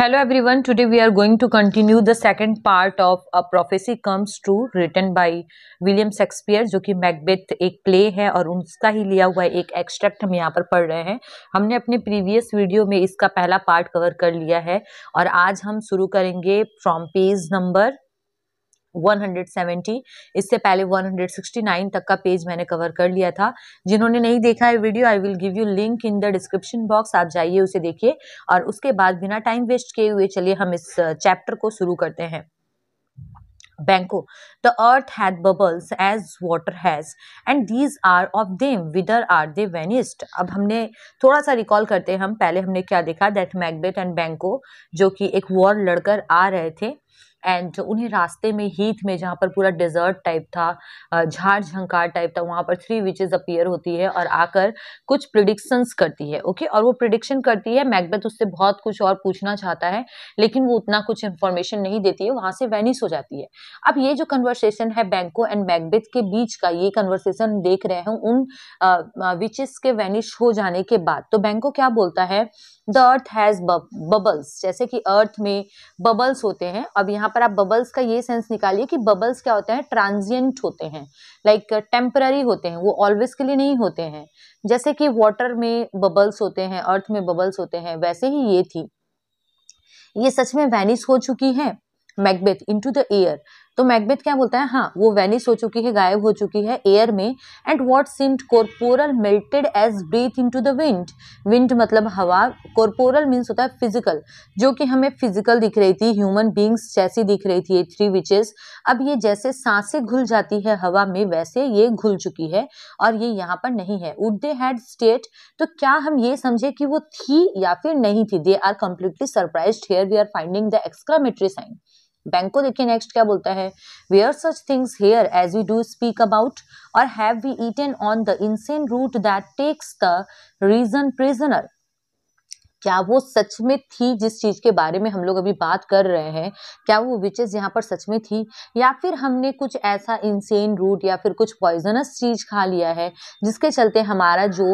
Hello everyone today we are going to continue the second part of a prophecy comes true written by William Shakespeare जो कि Macbeth एक play है और उसका ही लिया हुआ एक एक्सट्रैक्ट हम यहाँ पर पढ़ रहे हैं हमने अपने प्रीवियस वीडियो में इसका पहला पार्ट कवर कर लिया है और आज हम शुरू करेंगे फ्रॉम पेज नंबर 170 इससे पहले 169 तक का पेज मैंने कवर कर लिया था जिन्होंने नहीं देखा है video I will give you link in the description box आप जाइए उसे देखिए और उसके बाद बिना टाइम वेस्ट किए हुए चलिए हम इस चैप्टर को शुरू करते हैं Banquo the earth had bubbles as water has and these are of them whither are they vanished अब हमने थोड़ा सा रिकॉल करते हैं हम पहले हमने क्या देखा दैट मैगबेट एंड बैंको जो कि एक वॉर लड़कर आ रहे थे एंड उन्हें रास्ते में हीथ में जहाँ पर पूरा डेजर्ट टाइप था झाड़ झंकार टाइप था वहाँ पर थ्री विचेज अपियर होती है और आकर कुछ प्रिडिक्शंस करती है ओके और वो प्रिडिक्शन करती है मैकबेथ उससे बहुत कुछ और पूछना चाहता है लेकिन वो उतना कुछ इन्फॉर्मेशन नहीं देती है वहाँ से वैनिस हो जाती है अब ये जो कन्वर्सेशन है बैंको एंड मैकबेथ के बीच का ये कन्वर्सेशन देख रहे हैं उन विचेस के वैनिश हो जाने के बाद तो बैंको क्या बोलता है द अर्थ हैज़ बबल्स जैसे कि अर्थ में बबल्स होते हैं अब यहाँ पर आप बबल्स का ये सेंस निकालिए कि बबल्स क्या होते हैं ट्रांजियंट होते हैं लाइक like, टेम्पररी होते हैं वो ऑलवेज के लिए नहीं होते हैं जैसे कि वाटर में बबल्स होते हैं अर्थ में बबल्स होते हैं वैसे ही ये थी ये सच में वैनिश हो चुकी हैं मैकबेथ टू द एयर तो मैकबेथ क्या बोलता है हाँ वो वेनिस हो चुकी है गायब हो चुकी है एयर में and what seemed corporal melted as breath into the wind wind मतलब हवा कॉर्पोरल मीन्स होता है फिजिकल जो कि हमें फिजिकल दिख रही थी ह्यूमन बींग्स जैसी दिख रही थी ये थ्री विचेस अब ये जैसे सांसें घुल जाती है हवा में वैसे ये घुल चुकी है और ये यहाँ पर नहीं है वुड दे हैड स्टेट तो क्या हम ये समझे कि वो थी या फिर नहीं थी they are completely surprise here we are finding the exclamatory sign Banquo देखिए नेक्स्ट क्या बोलता है were such things here as we do speak about or have we eaten on the insane root that takes the reason prisoner क्या वो सच में थी जिस चीज़ के बारे में हम लोग अभी बात कर रहे हैं क्या वो विचेज़ यहाँ पर सच में थी या फिर हमने कुछ ऐसा इंसेन रूट या फिर कुछ पॉइजनस चीज़ खा लिया है जिसके चलते हमारा जो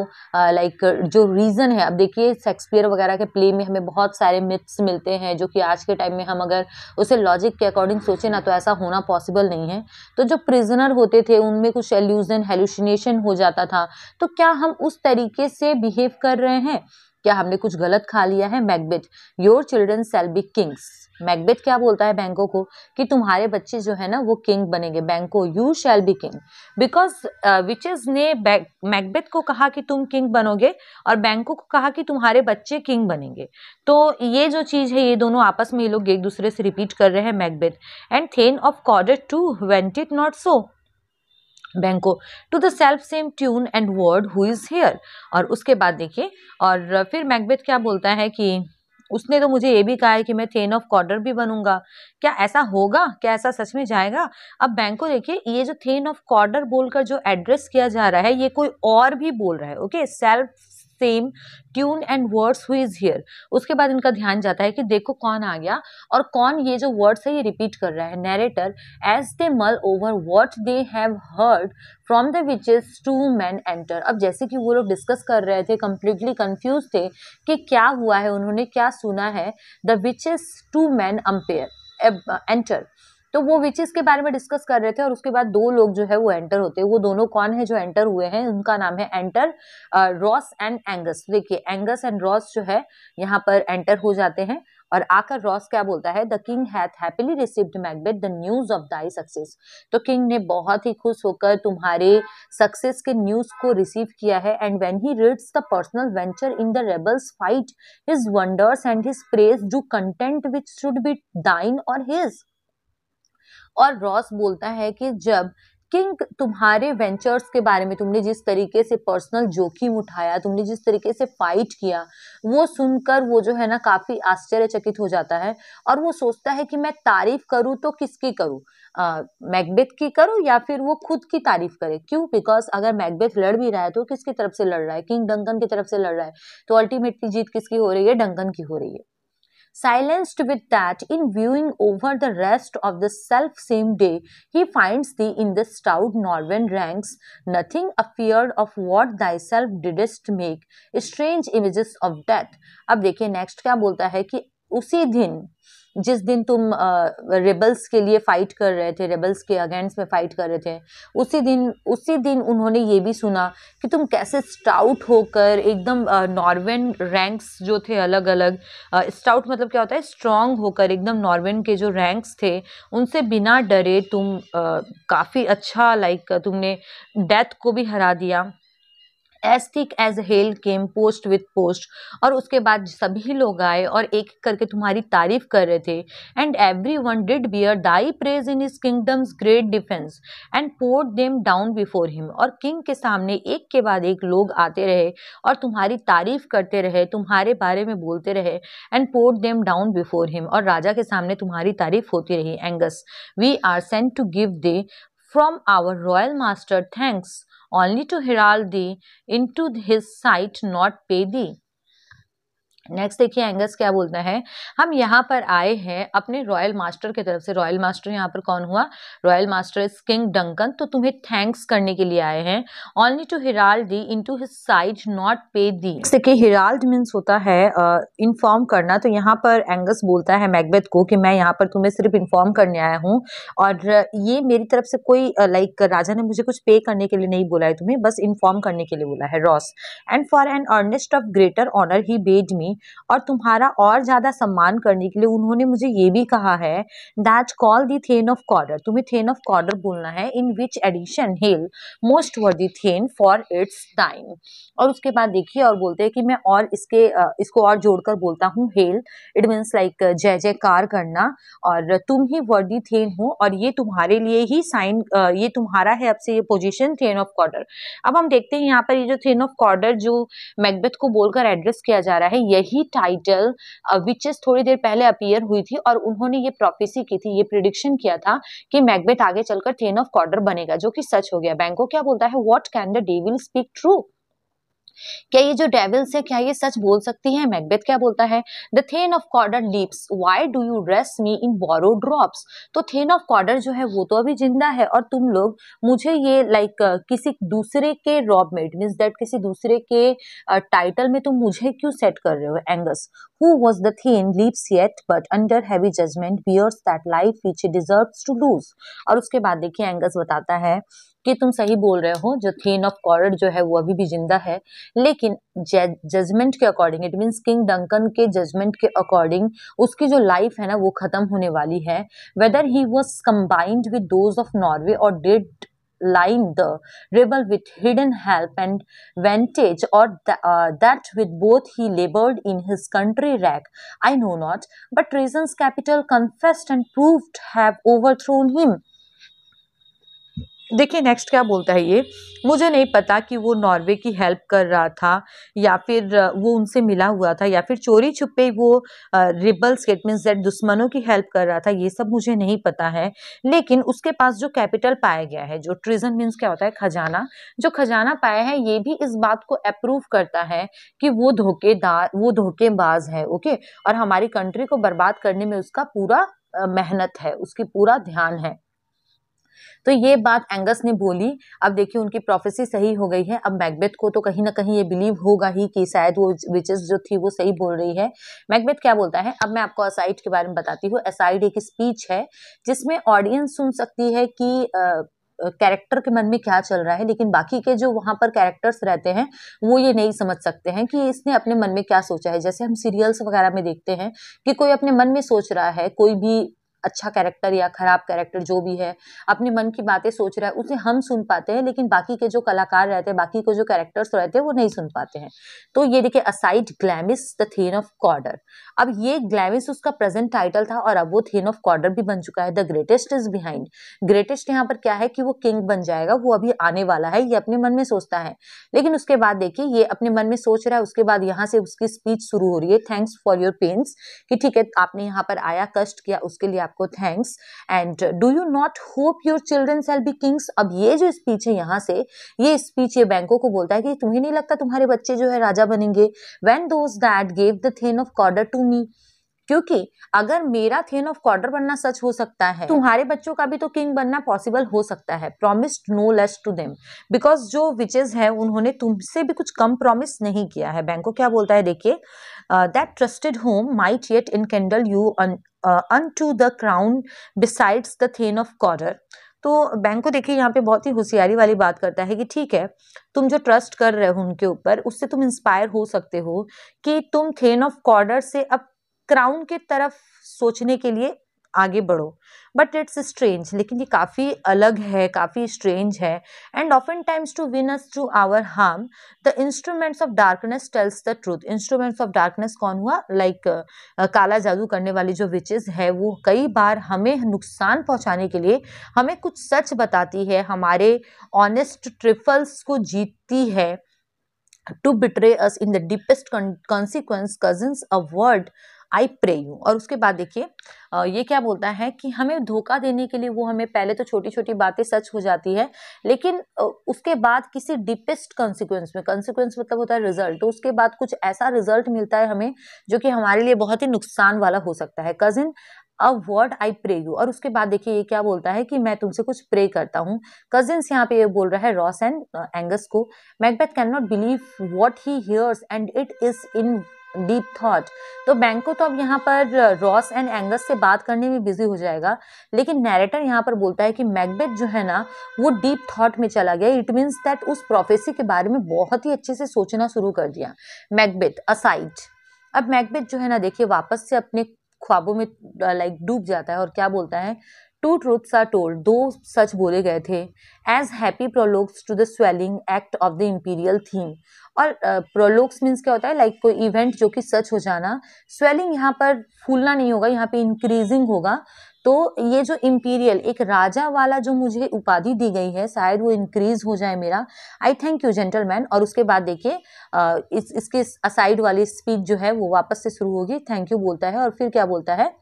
लाइक जो रीज़न है अब देखिए शेक्सपियर वगैरह के प्ले में हमें बहुत सारे मिथ्स मिलते हैं जो कि आज के टाइम में हम अगर उसे लॉजिक के अकॉर्डिंग सोचें ना तो ऐसा होना पॉसिबल नहीं है तो जो प्रिजनर होते थे उनमें कुछ एल्यूजन हेलुसिनेशन हो जाता था तो क्या हम उस तरीके से बिहेव कर रहे हैं क्या हमने कुछ गलत खा लिया है Macbeth your children shall be kings Macbeth क्या बोलता है बैंकों को कि तुम्हारे बच्चे जो है ना वो किंग बनेंगे Banquo you shall be king because witches ने मैकबेथ को कहा कि तुम किंग बनोगे और बैंकों को कहा कि तुम्हारे बच्चे किंग बनेंगे तो ये जो चीज़ है ये दोनों आपस में ये लोग एक दूसरे से रिपीट कर रहे हैं Macbeth and thane of Cawdor too went it not so Banquo to the selfsame tune and word who is here और उसके बाद देखिए और फिर मैकबेथ क्या बोलता है कि उसने तो मुझे ये भी कहा है कि मैं थेन ऑफ कॉर्डर भी बनूंगा क्या ऐसा होगा क्या ऐसा सच में जाएगा अब बैंक को देखिए ये जो थेन ऑफ कॉर्डर बोलकर जो एड्रेस किया जा रहा है ये कोई और भी बोल रहा है okay selfsame tune and words who is here उसके बाद इनका ध्यान जाता है कि देखो कौन आ गया और कौन ये जो वर्ड्स है ये रिपीट कर रहा है narrator as they mull over what they have heard from the witches two man enter अब जैसे कि वो लोग डिस्कस कर रहे थे कंप्लीटली कन्फ्यूज थे कि क्या हुआ है उन्होंने क्या सुना है the witches two man umpire enter तो वो विचेस के बारे में डिस्कस कर रहे थे और उसके बाद दो लोग जो है वो एंटर होते हैं वो दोनों कौन है जो एंटर हुए हैं उनका नाम है एंटर रॉस एंड एंगस देखिए एंगस एंड रॉस जो है यहाँ पर एंटर हो जाते हैं और आकर रॉस क्या बोलता है the king hath happily received Macbeth the news of thy success तो किंग ने बहुत ही खुश होकर तुम्हारे सक्सेस के न्यूज को रिसीव किया है and when he reads the personal venture in the rebels fight his wonders and his praise do content which should be thine और हिज और रॉस बोलता है कि जब किंग तुम्हारे वेंचर्स के बारे में तुमने जिस तरीके से पर्सनल जोखिम उठाया तुमने जिस तरीके से फाइट किया वो सुनकर वो जो है ना काफ़ी आश्चर्यचकित हो जाता है और वो सोचता है कि मैं तारीफ करूँ तो किसकी करूँ मैकबेथ की करूँ या फिर वो खुद की तारीफ करे क्यों बिकॉज अगर मैकबेथ लड़ भी रहा है तो किसकी तरफ से लड़ रहा है किंग डंकन की तरफ से लड़ रहा है तो अल्टीमेटली जीत किसकी हो रही है डंकन की हो रही है Silenced with that, in viewing over the rest of the self same day, he finds thee in the stout northern ranks, nothing afeard of what thyself didst make, strange images of death. अब देखिए next क्या बोलता है कि उसी दिन जिस दिन तुम रेबल्स के लिए फाइट कर रहे थे रेबल्स के अगेंस्ट में फाइट कर रहे थे उसी दिन उसी दिन उन्होंने ये भी सुना कि तुम कैसे स्टाउट होकर एकदम नॉर्वेन रैंक्स जो थे अलग अलग स्टाउट मतलब क्या होता है स्ट्रांग होकर एकदम नॉर्वेन के जो रैंक्स थे उनसे बिना डरे तुम काफ़ी अच्छा लाइक तुमने डेथ को भी हरा दिया as thick as hail came post with post और उसके बाद सभी लोग आए और एक एक करके तुम्हारी तारीफ कर रहे थे and every one did bear thy praise in his kingdoms great defence and poured them down before him और किंग के सामने एक के बाद एक लोग आते रहे और तुम्हारी तारीफ करते रहे तुम्हारे बारे में बोलते रहे and poured them down before him और राजा के सामने तुम्हारी तारीफ होती रही Angus we are sent to give thee from our royal master thanks only to herald thee into his sight, not pay thee. Next देखिए एंगस क्या बोलता है हम यहाँ पर आए हैं अपने रॉयल मास्टर की तरफ से रॉयल मास्टर यहाँ पर कौन हुआ royal master is king Duncan तो तुम्हें थैंक्स करने के लिए आए हैं only to herald thee into his sight not pay thee देखिए हिराल्ड मीन्स होता है इन्फॉर्म uh, करना तो यहाँ पर एंगस बोलता है मैगबेथ को कि मैं यहाँ पर तुम्हें सिर्फ इन्फॉर्म करने आया हूँ और ये मेरी तरफ से कोई लाइक uh, like, राजा ने मुझे कुछ पे करने के लिए नहीं बोला है तुम्हें बस इन्फॉर्म करने के लिए बोला है Ross and for an earnest of greater honour he bade me हैं और तुम्हारा और ज़्यादा सम्मान करने के लिए उन्होंने मुझे ये भी कहा है that call thee thane of Cawdor तुम्हें थेन ऑफ कॉर्डर बोलना है in which addition hail most worthy thee thane for it's time और उसके बाद देखिए और बोलते हैं कि मैं और इसके इसको और जोड़कर बोलता हूँ हेल इट मीन्स लाइक जय जय कार करना और तुम ही वर्दी थेन हो और ये तुम्हारे लिए ही साइन ये तुम्हारा है अब से ये पोजीशन थेन ऑफ कॉर्डर अब हम देखते हैं यहाँ पर ये जो थेन ऑफ कॉर्डर जो मैकबेथ को बोलकर एड्रेस किया जा रहा है यही यही टाइटल विचेस थोड़ी देर पहले अपियर हुई थी और उन्होंने ये प्रोफेसी की थी ये प्रिडिक्शन किया था कि मैगबेट आगे चलकर टेन ऑफ कॉर्डर बनेगा जो कि सच हो गया बैंको क्या बोलता है what can devil speak true क्या ये जो डेविल्स है क्या ये सच बोल सकती है मैकबेथ क्या बोलता है the thane of Cawdor lives why do you dress me in borrowed robes तो थेन ऑफ कॉर्डर जो है वो तो अभी जिंदा है और तुम लोग मुझे ये लाइक like, uh, किसी दूसरे के रॉब मेड मीन्स दैट किसी दूसरे के टाइटल uh, में तुम मुझे क्यों सेट कर रहे हो Angus who was the thane lives yet but under heavy judgement bears that life which deserve to lose और उसके बाद देखिए एंगस बताता है कि तुम सही बोल रहे हो जो थीन ऑफ कॉरड जो है वो अभी भी जिंदा है लेकिन जजमेंट के according it means king Duncan के जजमेंट के अकॉर्डिंग उसकी जो लाइफ है ना वो खत्म होने वाली है whether he was combined with those of Norway or did lined the rebel with hidden help and vantage or th uh, that with both he labored in his country rack i know not but treason's capital confessed and proved have overthrown him देखिए next क्या बोलता है ये मुझे नहीं पता कि वो नॉर्वे की हेल्प कर रहा था या फिर वो उनसे मिला हुआ था या फिर चोरी छुपे वो रिबल मीन दैट दुश्मनों की हेल्प कर रहा था ये सब मुझे नहीं पता है लेकिन उसके पास जो कैपिटल पाया गया है जो ट्रिजन मीन्स क्या होता है खजाना जो खजाना पाया है ये भी इस बात को अप्रूव करता है कि वो धोखेदार वो धोखेबाज है ओके और हमारी कंट्री को बर्बाद करने में उसका पूरा मेहनत है उसकी पूरा ध्यान है तो ये बात एंगस ने बोली अब देखिए उनकी प्रोफेसी सही हो गई है अब मैकबेथ को तो कहीं ना कहीं ये बिलीव होगा ही कि शायद वो विचेस जो थी वो सही बोल रही है मैकबेथ क्या बोलता है अब मैं आपको असाइड के बारे में बताती हूँ असाइड एक स्पीच है जिसमें ऑडियंस सुन सकती है कि कैरेक्टर के मन में क्या चल रहा है लेकिन बाकी के जो वहाँ पर कैरेक्टर्स रहते हैं वो ये नहीं समझ सकते हैं कि इसने अपने मन में क्या सोचा है जैसे हम सीरियल्स वगैरह में देखते हैं कि कोई अपने मन में सोच रहा है कोई भी अच्छा कैरेक्टर या ख़राब कैरेक्टर जो भी है अपने मन की बातें सोच रहा है उसे हम सुन पाते हैं लेकिन बाकी के जो कलाकार रहते हैं बाकी के जो कैरेक्टर्स रहते हैं वो नहीं सुन पाते हैं तो ये देखिए aside Glamis the thane of Cawdor अब ये ग्लैमिस उसका प्रेजेंट टाइटल था और अब वो थेन ऑफ कॉर्डर भी बन चुका है the greatest is behind greatest यहाँ पर क्या है कि वो किंग बन जाएगा वो अभी आने वाला है ये अपने मन में सोचता है लेकिन उसके बाद देखिए ये अपने मन में सोच रहा है उसके बाद यहाँ से उसकी स्पीच शुरू हो रही है थैंक्स फॉर योर पेन्स कि ठीक है आपने यहाँ पर आया कष्ट किया उसके लिए आप आपको thanks and do you not hope your children shall be kings अब ये जो स्पीच है यहाँ से ये स्पीच ये बैंकों को बोलता है कि तुम्हें नहीं लगता तुम्हारे बच्चे जो है राजा बनेंगे when those that gave the thane of Cawdor to me क्योंकि अगर मेरा थेन ऑफ क्वार्टर बनना सच हो सकता है तुम्हारे बच्चों का भी तो किंग बनना पॉसिबल हो सकता है promised no less to them because जो विचेज है उन्होंने तुमसे भी कुछ कम प्रॉमिस नहीं किया है बैंक को क्या बोलता है देखिए that trusted home might yet enkindle you unto the crown besides the thane of Cawdor तो बैंक को देखिए यहाँ पे बहुत ही होशियारी वाली बात करता है कि ठीक है तुम जो ट्रस्ट कर रहे हो उनके ऊपर उससे तुम इंस्पायर हो सकते हो कि तुम थेन ऑफ कॉर्डर से अब क्राउन के तरफ सोचने के लिए आगे बढ़ो बट इट्स स्ट्रेंज लेकिन ये काफ़ी अलग है काफ़ी स्ट्रेंज है and often times to win us to our harm the instruments of darkness tells the truth instruments of darkness कौन हुआ लाइक like, uh, काला जादू करने वाली जो विचेस है वो कई बार हमें नुकसान पहुंचाने के लिए हमें कुछ सच बताती है हमारे ऑनेस्ट ट्रिफल्स को जीतती है to betray us in the deepest consequence cousins a word I pray you और उसके बाद देखिए ये क्या बोलता है कि हमें धोखा देने के लिए वो हमें पहले तो छोटी छोटी बातें सच हो जाती है लेकिन उसके बाद किसी डीपेस्ट कॉन्सिक्वेंस में कॉन्सिक्वेंस मतलब होता है रिजल्ट तो उसके बाद कुछ ऐसा रिजल्ट मिलता है हमें जो कि हमारे लिए बहुत ही नुकसान वाला हो सकता है कजिन अब वर्ड आई प्रे यू और उसके बाद देखिए ये क्या बोलता है कि मैं तुमसे कुछ प्रे करता हूँ कजिन्स यहाँ पे ये बोल रहा है रॉस एंड एंगस को Macbeth can not believe what he hears and it is in deep thought तो बैंको तो अब यहाँ पर रॉस एंड एंगस से बात करने में बिजी हो जाएगा लेकिन नैरेटर यहाँ पर बोलता है कि मैकबेथ जो है ना वो डीप थॉट में चला गया इट मीन्स दैट उस प्रोफेसी के बारे में बहुत ही अच्छे से सोचना शुरू कर दिया मैकबेथ असाइड अब मैकबेथ जो है ना देखिए वापस से अपने ख्वाबों में लाइक uh, डूब जाता है और क्या बोलता है टू ट्रूथ्स आर टोल्ड दो सच बोले गए थे as happy prologues to the swelling act of the imperial theme और प्रोलोग्स मीन्स क्या होता है लाइक like कोई इवेंट जो कि सच हो जाना स्वेलिंग यहाँ पर फूलना नहीं होगा यहाँ पे इंक्रीजिंग होगा तो ये जो इम्पीरियल एक राजा वाला जो मुझे उपाधि दी गई है शायद वो इंक्रीज हो जाए मेरा आई थैंक यू जेंटलमैन और उसके बाद देखिए इस इसके असाइड वाली स्पीच जो है वो वापस से शुरू होगी थैंक यू बोलता है और फिर क्या बोलता है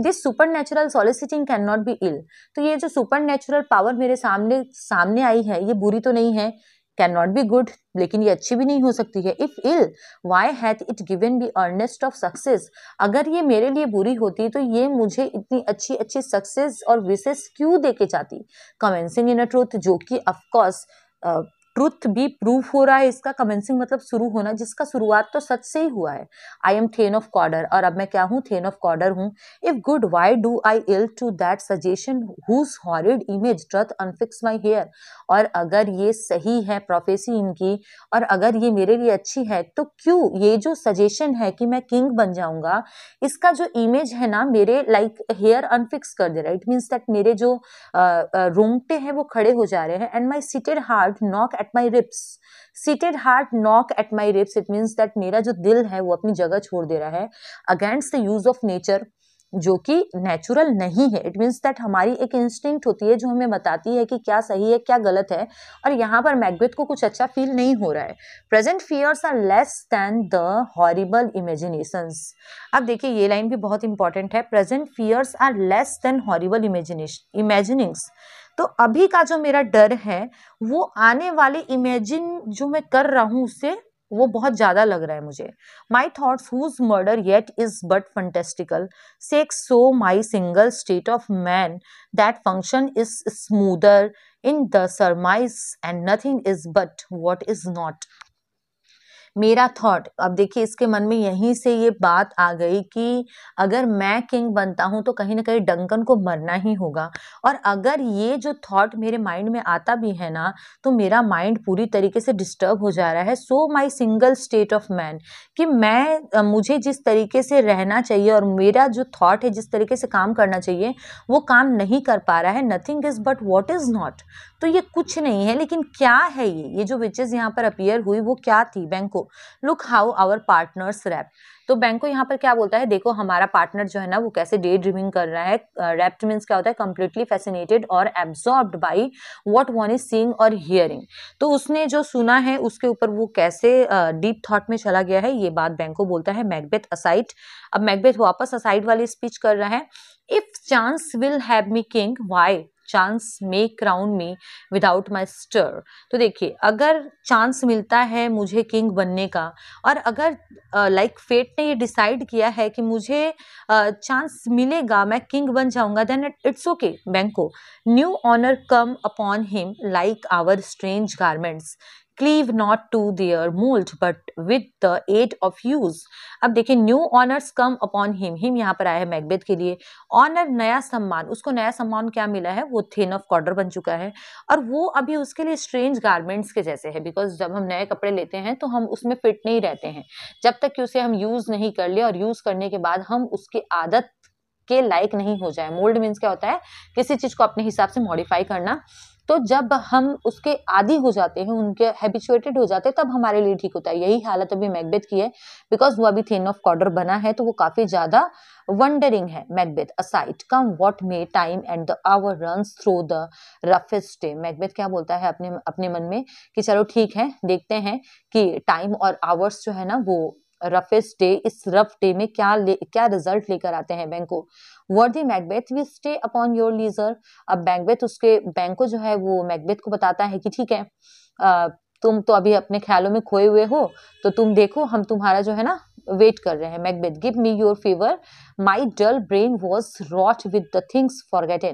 this supernatural soliciting can not be ill तो ये जो सुपर नेचुरल पावर मेरे सामने सामने आई है ये बुरी तो नहीं है कैन नॉट बी गुड लेकिन ये अच्छी भी नहीं हो सकती है if ill why hath it given be earnest of success अगर ये मेरे लिए बुरी होती तो ये मुझे इतनी अच्छी अच्छी सक्सेस और विशेष क्यों दे के जाती कमेंसिंग इन अ ट्रूथ जो कि ऑफकोर्स ट्रुथ भी प्रूफ हो रहा है इसका कमेंसिंग मतलब शुरू होना जिसका शुरुआत तो सच से ही हुआ है I am thane of Cawdor और अब मैं क्या हूँ थेन ऑफ कॉर्डर हूँ if good why do I ill to that suggestion whose horrid image truth unfix my hair और अगर ये सही है प्रोफेसी इनकी और अगर ये मेरे लिए अच्छी है तो क्यों ये जो सजेशन है कि मैं किंग बन जाऊंगा इसका जो इमेज है ना मेरे लाइक हेयर अनफिक्स कर दे रहा है इट मीन्स दैट मेरे जो रोंगटे हैं वो खड़े हो जा रहे हैं and my seated heart knock at my ribs seated heart knock at my ribs it means that मेरा जो दिल है वो अपनी जगह छोड़ दे रहा है against the use of nature जो कि नेचुरल नहीं है इट मीन्स दैट हमारी एक इंस्टिंक्ट होती है जो हमें बताती है कि क्या सही है क्या गलत है और यहाँ पर मैग्वेथ को कुछ अच्छा फील नहीं हो रहा है present fears are less than the horrible imaginations अब देखिए ये लाइन भी बहुत इंपॉर्टेंट है present fears are less than horrible imagination imaginings तो अभी का जो मेरा डर है वो आने वाले इमेजिन जो मैं कर रहा हूँ उससे वो बहुत ज़्यादा लग रहा है मुझे my thought whose murder yet is but fantastical shakes so my single state of man that function is smothered in the surmise and nothing is but what is not मेरा थॉट अब देखिए इसके मन में यहीं से ये बात आ गई कि अगर मैं किंग बनता हूँ तो कहीं ना कहीं डंकन को मरना ही होगा और अगर ये जो थॉट मेरे माइंड में आता भी है ना तो मेरा माइंड पूरी तरीके से डिस्टर्ब हो जा रहा है so my single state of man कि मैं मुझे जिस तरीके से रहना चाहिए और मेरा जो थॉट है जिस तरीके से काम करना चाहिए वो काम नहीं कर पा रहा है nothing is but what is not तो ये कुछ नहीं है लेकिन क्या है ये ये जो विचेज यहाँ पर अपीयर हुई वो क्या थी Banquo look how our partners rapt तो बैंको यहाँ पर क्या बोलता है देखो हमारा पार्टनर जो है ना वो कैसे डे ड्रीमिंग कर रहा है रैप्ट मीन्स क्या होता है कम्प्लीटली फैसिनेटेड और absorbed by what one is seeing और हियरिंग तो उसने जो सुना है उसके ऊपर वो कैसे डीप uh, थाट में चला गया है ये बात बैंको बोलता है मैकबेथ असाइट अब मैकबेथ वापस असाइट वाली स्पीच कर रहा है if chance will have me king why chance may crown me without my stir तो देखिए अगर चांस मिलता है मुझे किंग बनने का और अगर लाइक uh, फेट like ने ये डिसाइड किया है कि मुझे चांस uh, मिलेगा मैं किंग बन जाऊंगा then it's okay Banquo new honour come upon him like our strange garments cleave not to their mould but with the aid of use अब देखिए new honours come upon him him यहाँ पर आया है Macbeth के लिए honour नया सम्मान उसको नया सम्मान क्या मिला है वो थिन ऑफ कॉर्डर बन चुका है और वो अभी उसके लिए स्ट्रेंज गारमेंट्स के जैसे है बिकॉज जब हम नए कपड़े लेते हैं तो हम उसमें फिट नहीं रहते हैं जब तक कि उसे हम यूज़ नहीं कर ले और यूज़ करने के बाद हम उसकी आदत के लायक नहीं हो जाए मोल्ड मीन्स क्या होता है किसी चीज़ को अपने हिसाब से मॉडिफाई करना तो जब हम उसके आदि हो जाते हैं उनके हैबिचुएटेड हो जाते हैं तब हमारे लिए ठीक होता है यही हालत अभी मैकबेथ की है बिकॉज वो अभी थेन ऑफ कॉर्डर बना है तो वो काफ़ी ज़्यादा वंडरिंग है Macbeth aside come what may time and the hour run through the roughest day Macbeth क्या बोलता है अपने अपने मन में कि चलो ठीक है देखते हैं कि टाइम और आवर्स जो है ना वो रफेस्ट डे इस रफ डे में क्या ले क्या रिजल्ट लेकर आते हैं Banquo worthy Macbeth we stay upon your leisure अब मैकबेथ उसके बैंक को जो है वो मैकबेथ को बताता है कि ठीक है तुम तो अभी अपने ख्यालों में खोए हुए हो तो तुम देखो हम तुम्हारा जो है ना वेट कर रहे हैं Macbeth give me your favour my dull brain was wrought with the things forget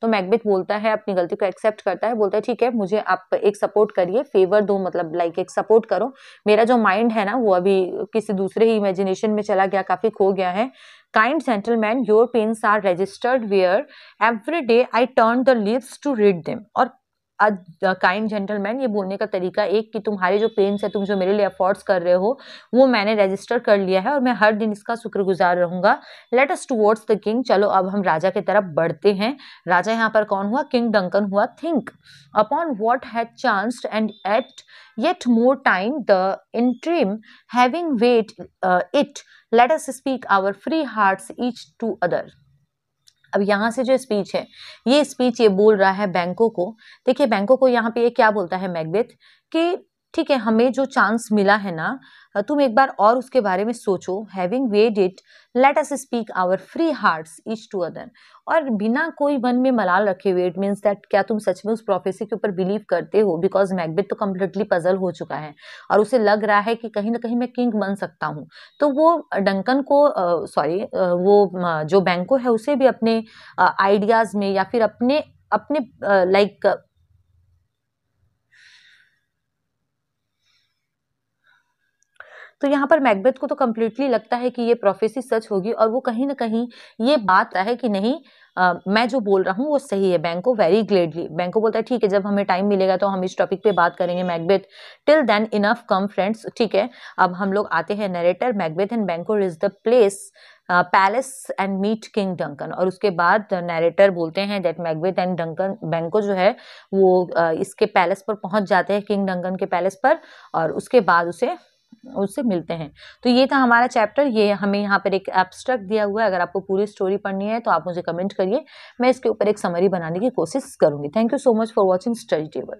तो मैकबेथ बोलता है अपनी गलती को एक्सेप्ट करता है बोलता है ठीक है मुझे आप एक सपोर्ट करिए फेवर दो मतलब लाइक एक सपोर्ट करो मेरा जो माइंड है ना वो अभी किसी दूसरे ही इमेजिनेशन में चला गया काफ़ी खो गया है kind gentleman your pains are registered where every day I turn the lips to read them और काइंड जेंटलमैन ये बोलने का तरीका एक कि तुम्हारे जो पेन्स है तुम जो मेरे लिए अफोर्ड्स कर रहे हो वो मैंने रजिस्टर कर लिया है और मैं हर दिन इसका शुक्रगुजार रहूंगा let us towards the king चलो अब हम राजा की तरफ बढ़ते हैं राजा यहाँ पर कौन हुआ किंग डंकन हुआ think upon what had chance and at yet more time the interim having wait uh, it let us speak our free hearts each to other अब यहाँ से जो स्पीच है ये स्पीच ये बोल रहा है बैंकों को देखिए बैंकों को यहाँ पे ये क्या बोलता है मैगबेथ कि ठीक है हमें जो चांस मिला है ना तुम एक बार और उसके बारे में सोचो having weighed it let us speak our free hearts each to other और बिना कोई मन में मलाल रखे हुए इट मीन्स दैट क्या तुम सच में उस प्रोफेसी के ऊपर बिलीव करते हो बिकॉज मैकबेथ तो कम्प्लीटली पजल हो चुका है और उसे लग रहा है कि कहीं ना कहीं मैं किंग बन सकता हूँ तो वो डंकन को सॉरी वो जो बैंको है उसे भी अपने आइडियाज़ में या फिर अपने अपने लाइक तो यहाँ पर मैकबेथ को तो कम्प्लीटली लगता है कि ये प्रोफेसी सच होगी और वो कहीं ना कहीं ये बात है कि नहीं Uh, मैं जो बोल रहा हूँ वो सही है बैंको वेरी ग्लेडली बैंक को बोलता है ठीक है जब हमें टाइम मिलेगा तो हम इस टॉपिक पे बात करेंगे Macbeth till then enough come friends ठीक है अब हम लोग आते हैं narrator Macbeth and Banquo is the place palace and meet king Duncan और उसके बाद नरेटर बोलते हैं डेट मैकबेथ एंड डंकन बैंको जो है वो uh, इसके पैलेस पर पहुंच जाते हैं किंग डंकन के पैलेस पर और उसके बाद उसे उससे मिलते हैं तो ये था हमारा चैप्टर ये हमें यहाँ पर एक एब्स्ट्रैक्ट दिया हुआ है अगर आपको पूरी स्टोरी पढ़नी है तो आप मुझे कमेंट करिए मैं इसके ऊपर एक समरी बनाने की कोशिश करूँगी thank you so much for watching study table